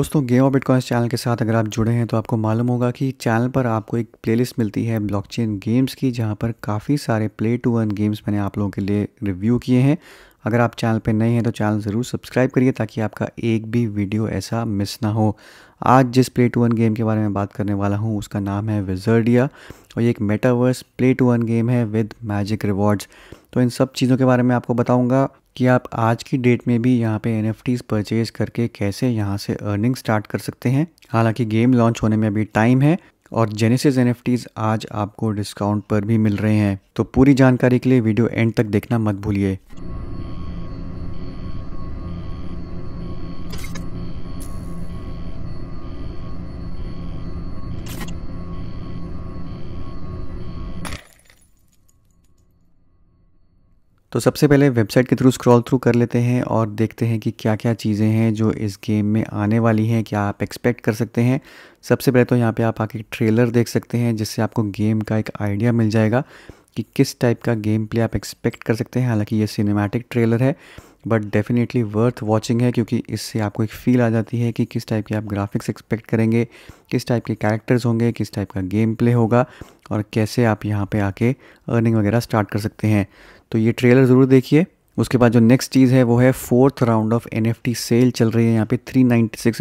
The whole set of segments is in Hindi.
दोस्तों गेम ऑफ बिटकॉइंस चैनल के साथ अगर आप जुड़े हैं तो आपको मालूम होगा कि चैनल पर आपको एक प्लेलिस्ट मिलती है ब्लॉकचेन गेम्स की जहां पर काफ़ी सारे प्ले टू अर्न गेम्स मैंने आप लोगों के लिए रिव्यू किए हैं अगर आप चैनल पर नए हैं तो चैनल ज़रूर सब्सक्राइब करिए ताकि आपका एक भी वीडियो ऐसा मिस ना हो आज जिस प्ले टू वन गेम के बारे में बात करने वाला हूँ उसका नाम है विजर्डिया और ये एक metaverse play to one game है विद मैजिक रिवॉर्ड्स तो इन सब चीज़ों के बारे में आपको बताऊँगा कि आप आज की डेट में भी यहाँ पे एन एफ परचेज करके कैसे यहाँ से अर्निंग स्टार्ट कर सकते हैं हालांकि गेम लॉन्च होने में अभी टाइम है और जेनेसिस एन आज आपको डिस्काउंट पर भी मिल रहे हैं तो पूरी जानकारी के लिए वीडियो एंड तक देखना मत भूलिए तो सबसे पहले वेबसाइट के थ्रू स्क्रॉल थ्रू कर लेते हैं और देखते हैं कि क्या क्या चीज़ें हैं जो इस गेम में आने वाली हैं क्या आप एक्सपेक्ट कर सकते हैं सबसे पहले तो यहाँ पे आप आके ट्रेलर देख सकते हैं जिससे आपको गेम का एक आइडिया मिल जाएगा कि किस टाइप का गेम प्ले आप एक्सपेक्ट कर सकते हैं हालांकि ये सिनेमैटिक ट्रेलर है बट डेफिनेटली वर्थ वॉचिंग है क्योंकि इससे आपको एक फील आ जाती है कि किस टाइप के आप ग्राफिक्स एक्सपेक्ट करेंगे किस टाइप के कैरेक्टर्स होंगे किस टाइप का गेम प्ले होगा और कैसे आप यहाँ पे आके अर्निंग वगैरह स्टार्ट कर सकते हैं तो ये ट्रेलर ज़रूर देखिए उसके बाद जो नेक्स्ट चीज़ है वो है fourth round of an sale चल रही है यहाँ पे 396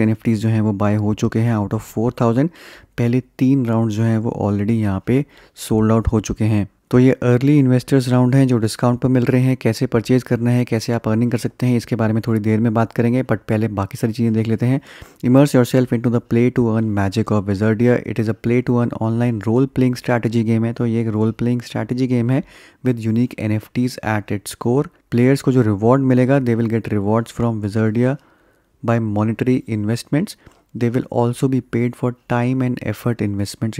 नाइन्टी जो हैं वो बाय हो चुके हैं आउट ऑफ 4000 पहले तीन राउंड जो हैं वो ऑलरेडी यहाँ पे सोल्ड आउट हो चुके हैं तो ये अर्ली इन्वेस्टर्स राउंड हैं जो डिस्काउंट पर मिल रहे हैं कैसे परचेज़ करना है कैसे आप अर्निंग कर सकते हैं इसके बारे में थोड़ी देर में बात करेंगे बट पहले बाकी सारी चीज़ें देख लेते हैं immerse yourself into the play to earn magic of Wizardia it is a play to earn online role playing strategy game है तो ये एक रोल प्लेइंग स्ट्रैटेजी गेम है with unique N at its core players को जो रिवॉर्ड मिलेगा they will get rewards from Wizardia by monetary investments they will also be paid for time and effort 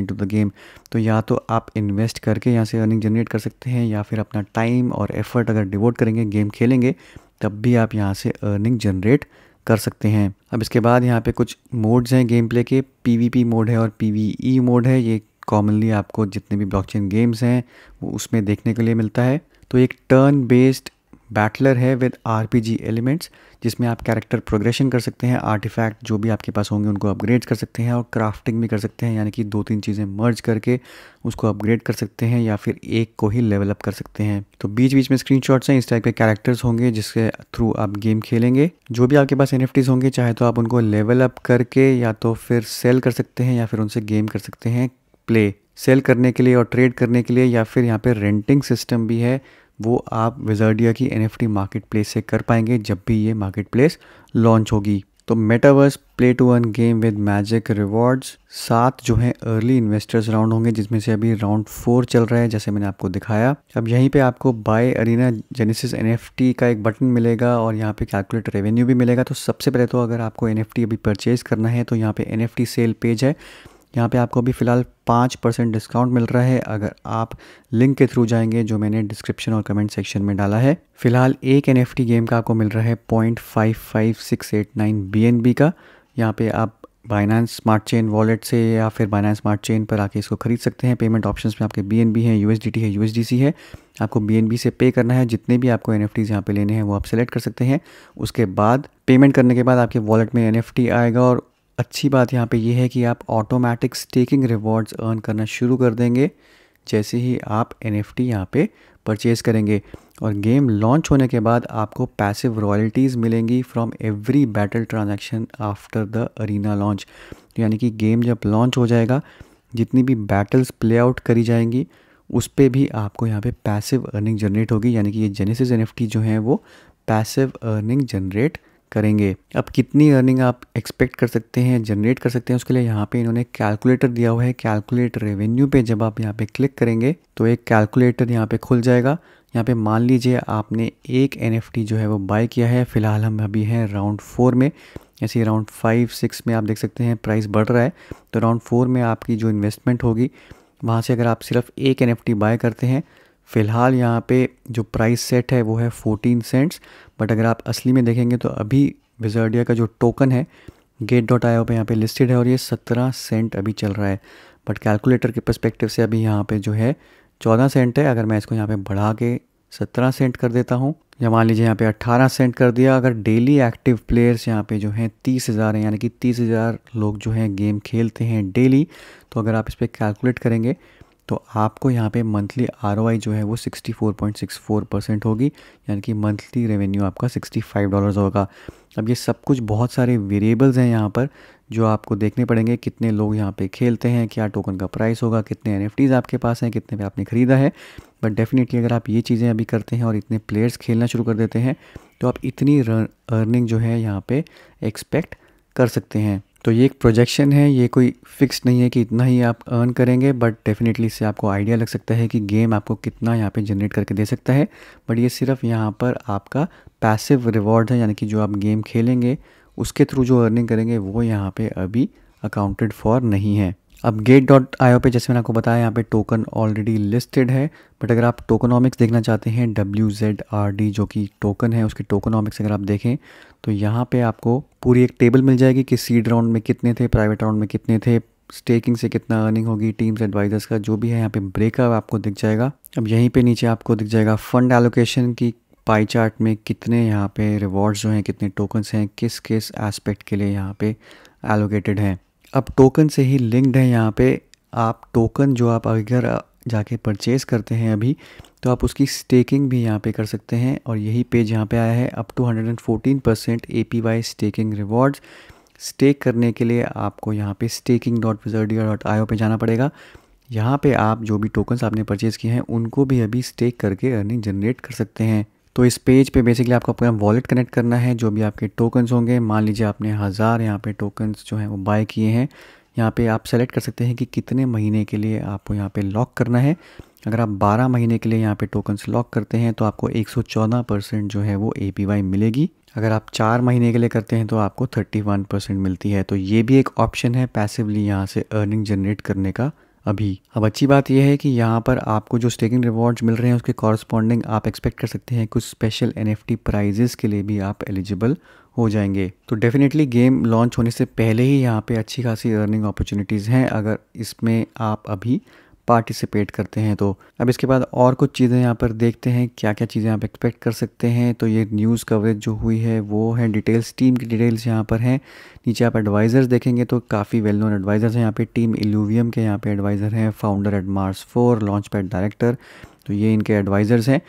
into the game तो या तो आप इन्वेस्ट करके यहाँ से अर्निंग जनरेट कर सकते हैं या फिर अपना टाइम और एफर्ट अगर डिवोट करेंगे गेम खेलेंगे तब भी आप यहाँ से अर्निंग जनरेट कर सकते हैं अब इसके बाद यहाँ पे कुछ मोड्स हैं गेम प्ले के पी वी पी मोड है और पी वी ई मोड है ये कॉमनली आपको जितने भी ब्लॉक चेन गेम्स हैं वो उसमें देखने के लिए मिलता है तो एक टर्न बेस्ड बैटलर है विद आर एलिमेंट्स जिसमें आप कैरेक्टर प्रोग्रेशन कर सकते हैं आर्टिफैक्ट जो भी आपके पास होंगे उनको अपग्रेड कर सकते हैं और क्राफ्टिंग भी कर सकते हैं यानी कि दो तीन चीज़ें मर्ज करके उसको अपग्रेड कर सकते हैं या फिर एक को ही लेवल अप कर सकते हैं तो बीच बीच में स्क्रीन हैं इस टाइप के कैरेक्टर्स होंगे जिसके थ्रू आप गेम खेलेंगे जो भी आपके पास एन होंगे चाहे तो आप उनको लेवल अप करके या तो फिर सेल कर सकते हैं या फिर उनसे गेम कर सकते हैं प्ले सेल करने के लिए और ट्रेड करने के लिए या फिर यहाँ पे रेंटिंग सिस्टम भी है वो आप विजर्डिया की एन मार्केट प्लेस से कर पाएंगे जब भी ये मार्केट प्लेस लॉन्च होगी तो metaverse play to one game with magic rewards सात जो है अर्ली इन्वेस्टर्स राउंड होंगे जिसमें से अभी राउंड फोर चल रहा है जैसे मैंने आपको दिखाया अब यहीं पे आपको बाय अरीना जेनेसिस एन का एक बटन मिलेगा और यहाँ पे कैलकुलेट रेवेन्यू भी मिलेगा तो सबसे पहले तो अगर आपको एन अभी परचेज करना है तो यहाँ पे एन सेल पेज है यहाँ पे आपको अभी फ़िलहाल पाँच परसेंट डिस्काउंट मिल रहा है अगर आप लिंक के थ्रू जाएंगे जो मैंने डिस्क्रिप्शन और कमेंट सेक्शन में डाला है फ़िलहाल एक एन गेम का आपको मिल रहा है point five five six eight nine B N B का यहाँ पर आप बाइनांस स्मार्ट चेन वॉलेट से या फिर बाइनांस स्मार्ट चेन पर आके इसको खरीद सकते हैं पेमेंट ऑप्शंस में आपके बी है यू है यू है आपको बी से पे करना है जितने भी आपको एन एफ टीज़ यहाँ पर लेने हैं वो आप सेलेक्ट कर सकते हैं उसके बाद पेमेंट करने के बाद आपके वॉलेट में एन आएगा और अच्छी बात यहाँ पे ये यह है कि आप ऑटोमेटिक स्टेकिंग रिवॉर्ड्स अर्न करना शुरू कर देंगे जैसे ही आप एन एफ टी यहाँ पर परचेज़ करेंगे और गेम लॉन्च होने के बाद आपको पैसिव रॉयल्टीज़ मिलेंगी from every battle transaction after the arena launch यानी कि गेम जब लॉन्च हो जाएगा जितनी भी बैटल्स प्ले आउट करी जाएंगी उस पर भी आपको यहाँ पे पैसिव अर्निंग जनरेट होगी यानी कि ये जेनेसिस एन जो हैं वो पैसिव अर्निंग जनरेट करेंगे अब कितनी अर्निंग आप एक्सपेक्ट कर सकते हैं जनरेट कर सकते हैं उसके लिए यहाँ पे इन्होंने कैलकुलेटर दिया हुआ है कैलकुलेटर रेवेन्यू पे जब आप यहाँ पे क्लिक करेंगे तो एक कैलकुलेटर यहाँ पे खुल जाएगा यहाँ पे मान लीजिए आपने एक एन जो है वो बाय किया है फिलहाल हम अभी हैं राउंड फोर में ऐसे राउंड फाइव सिक्स में आप देख सकते हैं प्राइस बढ़ रहा है तो राउंड फोर में आपकी जो इन्वेस्टमेंट होगी वहाँ से अगर आप सिर्फ एक एन बाय करते हैं फ़िलहाल यहाँ पे जो प्राइस सेट है वो है फोर्टीन सेंट्स बट अगर आप असली में देखेंगे तो अभी विजर्डिया का जो टोकन है गेट डॉट आई पर यहाँ पर लिस्टेड है और ये सत्रह सेंट अभी चल रहा है बट कैलकुलेटर के परस्पेक्टिव से अभी यहाँ पर जो है चौदह सेंट है अगर मैं इसको यहाँ पर बढ़ा के सत्रह सेंट कर देता हूँ या मान लीजिए यहाँ पे अट्ठारह सेंट कर दिया अगर डेली एक्टिव प्लेयर्स यहाँ पे जो हैं तीस हज़ार हैं यानी कि तीस हज़ार लोग जो हैं गेम खेलते हैं डेली तो अगर आप इस पर कैलकुलेट करेंगे तो आपको यहाँ पे मंथली आर जो है वो 64.64 परसेंट होगी यानी कि मंथली रेवेन्यू आपका 65 डॉलर्स होगा अब ये सब कुछ बहुत सारे वेरिएबल्स हैं यहाँ पर जो आपको देखने पड़ेंगे कितने लोग यहाँ पे खेलते हैं क्या टोकन का प्राइस होगा कितने एन आपके पास हैं कितने पे आपने ख़रीदा है बट डेफिनेटली अगर आप ये चीज़ें अभी करते हैं और इतने प्लेयर्स खेलना शुरू कर देते हैं तो आप इतनी अर्निंग जो है यहाँ पर एक्सपेक्ट कर सकते हैं तो ये एक प्रोजेक्शन है ये कोई फिक्स नहीं है कि इतना ही आप अर्न करेंगे बट डेफिनेटली इससे आपको आइडिया लग सकता है कि गेम आपको कितना यहाँ पे जनरेट करके दे सकता है बट ये सिर्फ यहाँ पर आपका पैसिव रिवॉर्ड है यानी कि जो आप गेम खेलेंगे उसके थ्रू जो अर्निंग करेंगे वो यहाँ पे अभी अकाउंटेड फॉर नहीं है अब गेट डॉट आई पे जैसे मैंने आपको बताया यहाँ पे टोकन ऑलरेडी लिस्टेड है बट अगर आप टोकनॉमिक्स देखना चाहते हैं डब्ल्यू जेड आर डी जो कि टोकन है उसकी टोकनॉमिक्स अगर आप देखें तो यहाँ पे आपको पूरी एक टेबल मिल जाएगी कि सीड राउंड में कितने थे प्राइवेट राउंड में कितने थे स्टेकिंग से कितना अर्निंग होगी टीम्स एडवाइजर्स का जो भी है यहाँ पे ब्रेकअप आपको दिख जाएगा अब यहीं पे नीचे आपको दिख जाएगा फंड एलोकेशन की पाई चार्ट में कितने यहाँ पे रिवॉर्ड्स जो हैं कितने टोकन्स हैं किस किस एस्पेक्ट के लिए यहाँ पे एलोकेटेड हैं अब टोकन से ही लिंक्ड है यहाँ पे आप टोकन जो आप अगर जाके परचेज़ करते हैं अभी तो आप उसकी स्टेकिंग भी यहाँ पे कर सकते हैं और यही पेज यहाँ पे आया है up to 114 percent A P Y staking rewards stake करने के लिए आपको यहाँ पे staking dot Wizardia dot I पे जाना पड़ेगा यहाँ पे आप जो भी टोकन्स आपने परचेज़ किए हैं उनको भी अभी स्टेक करके अर्निंग जनरेट कर सकते हैं तो इस पेज पे बेसिकली आपका अपना वॉलेट कनेक्ट करना है जो भी आपके टोकन्स होंगे मान लीजिए आपने हज़ार यहाँ पे टोकन्स जो हैं वो बाय किए हैं यहाँ पे आप सेलेक्ट कर सकते हैं कि कितने महीने के लिए आपको यहाँ पे लॉक करना है अगर आप 12 महीने के लिए यहाँ पे टोकन्स लॉक करते हैं तो आपको 114 परसेंट जो है वो ए मिलेगी अगर आप चार महीने के लिए करते हैं तो आपको 31 परसेंट मिलती है तो ये भी एक ऑप्शन है पैसिवली यहाँ से अर्निंग जनरेट करने का अभी अब अच्छी बात यह है कि यहाँ पर आपको जो स्टेकिंग रिवॉर्ड्स मिल रहे हैं उसके कॉरस्पॉन्डिंग आप एक्सपेक्ट कर सकते हैं कुछ स्पेशल एन एफ प्राइजेस के लिए भी आप एलिजिबल हो जाएंगे तो डेफिनेटली गेम लॉन्च होने से पहले ही यहाँ पे अच्छी खासी अर्निंग अपॉर्चुनिटीज़ हैं अगर इसमें आप अभी पार्टिसिपेट करते हैं तो अब इसके बाद और कुछ चीज़ें यहाँ पर देखते हैं क्या क्या चीज़ें आप एक्सपेक्ट कर सकते हैं तो ये न्यूज़ कवरेज जो हुई है वो है डिटेल्स टीम की डिटेल्स यहाँ पर हैं नीचे आप एडवाइज़र्स देखेंगे तो काफ़ी वेल नोन एडवाइज़र्स हैं यहाँ पे टीम एल्यूवियम के यहाँ पे एडवाइज़र हैं founder at Mars four launch pad director तो ये इनके एडवाइज़र्स हैं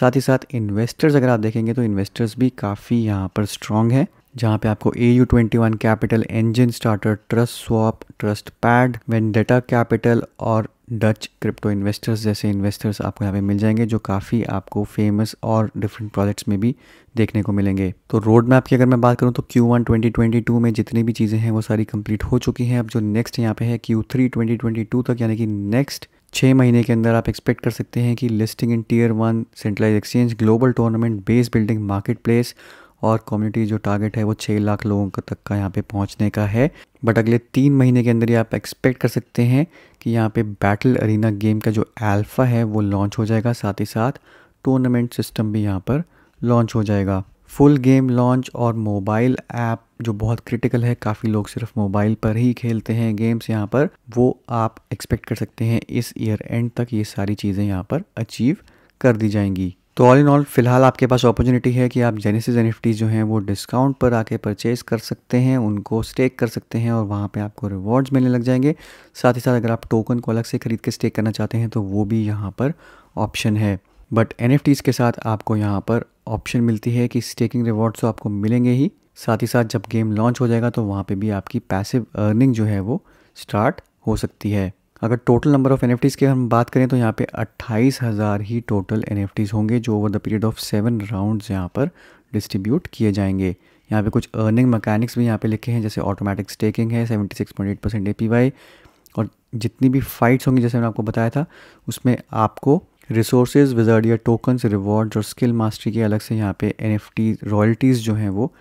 साथ ही साथ इन्वेस्टर्स अगर आप देखेंगे तो इन्वेस्टर्स भी काफ़ी यहाँ पर स्ट्रॉन्ग है जहाँ पे आपको A U twenty one capital Enjin starter trust swap trust pad Vendetta capital और डच क्रिप्टो इन्वेस्टर्स जैसे इन्वेस्टर्स आपको यहाँ पे मिल जाएंगे जो काफ़ी आपको फेमस और डिफरेंट प्रोजेक्ट्स में भी देखने को मिलेंगे तो रोड मैप की अगर मैं बात करूँ तो Q1 2022 में जितनी भी चीज़ें हैं वो सारी कंप्लीट हो चुकी हैं अब जो नेक्स्ट यहाँ पे है Q3 2022 तक यानी कि नेक्स्ट छः महीने के अंदर आप एक्सपेक्ट कर सकते हैं कि listing in tier one centralize exchange global tournament base building market place और कम्युनिटी जो टारगेट है वो छः लाख लोगों तक का यहाँ पे पहुँचने का है बट अगले तीन महीने के अंदर ही आप एक्सपेक्ट कर सकते हैं कि यहाँ पे बैटल अरीना गेम का जो एल्फ़ा है वो लॉन्च हो जाएगा साथ ही साथ टूर्नामेंट सिस्टम भी यहाँ पर लॉन्च हो जाएगा फुल गेम लॉन्च और मोबाइल ऐप जो बहुत क्रिटिकल है काफ़ी लोग सिर्फ मोबाइल पर ही खेलते हैं गेम्स यहाँ पर वो आप एक्सपेक्ट कर सकते हैं इस ईयर एंड तक ये सारी चीज़ें यहाँ पर अचीव कर दी जाएंगी तो ऑल इन ऑल फिलहाल आपके पास अपॉर्चुनिटी है कि आप जेनेसिस एन जो हैं वो डिस्काउंट पर आके परचेज़ कर सकते हैं उनको स्टेक कर सकते हैं और वहाँ पे आपको रिवॉर्ड्स मिलने लग जाएंगे साथ ही साथ अगर आप टोकन को अलग से ख़रीद के स्टेक करना चाहते हैं तो वो भी यहाँ पर ऑप्शन है बट एन के साथ आपको यहाँ पर ऑप्शन मिलती है कि स्टेकिंग रिवॉर्ड्स तो आपको मिलेंगे ही साथ ही साथ जब गेम लॉन्च हो जाएगा तो वहाँ पर भी आपकी पैसिव अर्निंग जो है वो स्टार्ट हो सकती है अगर टोटल नंबर ऑफ़ एन की हम बात करें तो यहाँ पे अट्ठाईस हज़ार ही टोटल एन होंगे जो over the period of seven rounds यहाँ पर डिस्ट्रीब्यूट किए जाएंगे यहाँ पे कुछ अर्निंग मैकेनिक्स भी यहाँ पे लिखे हैं जैसे ऑटोमेटिक स्टेकिंग है 76.8 परसेंट ए और जितनी भी फाइट्स होंगी जैसे मैंने आपको बताया था उसमें आपको रिसोर्सेज विजर्ड या टोकन्स रिवॉर्ड्स और स्किल मास्टरी के अलग से यहाँ पे एन रॉयल्टीज़ जो हैं वो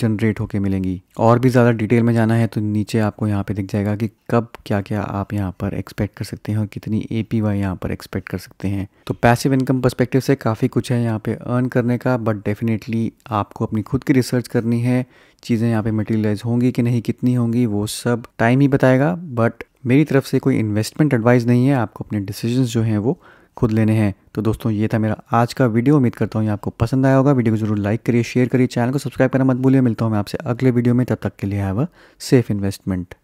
जनरेट होकर मिलेंगी और भी ज़्यादा डिटेल में जाना है तो नीचे आपको यहाँ पे दिख जाएगा कि कब क्या क्या आप यहाँ पर एक्सपेक्ट कर सकते हैं और कितनी ए पी वाई यहाँ पर एक्सपेक्ट कर सकते हैं तो पैसिव इनकम परस्पेक्टिव से काफ़ी कुछ है यहाँ पर अर्न करने का बट डेफिनेटली आपको अपनी खुद की रिसर्च करनी है चीज़ें यहाँ पे मटेरियलाइज होंगी कि नहीं कितनी होंगी वो सब टाइम ही बताएगा बट मेरी तरफ से कोई इन्वेस्टमेंट एडवाइस नहीं है आपको अपने डिसीजंस जो हैं वो खुद लेने हैं तो दोस्तों ये था मेरा आज का वीडियो उम्मीद करता हूँ ये आपको पसंद आया होगा वीडियो को जरूर लाइक करिए शेयर करिए चैनल को सब्सक्राइब करना मत भूलिए मिलता हूँ मैं आपसे अगले वीडियो में तब तक के लिए हैव अ सेफ इन्वेस्टमेंट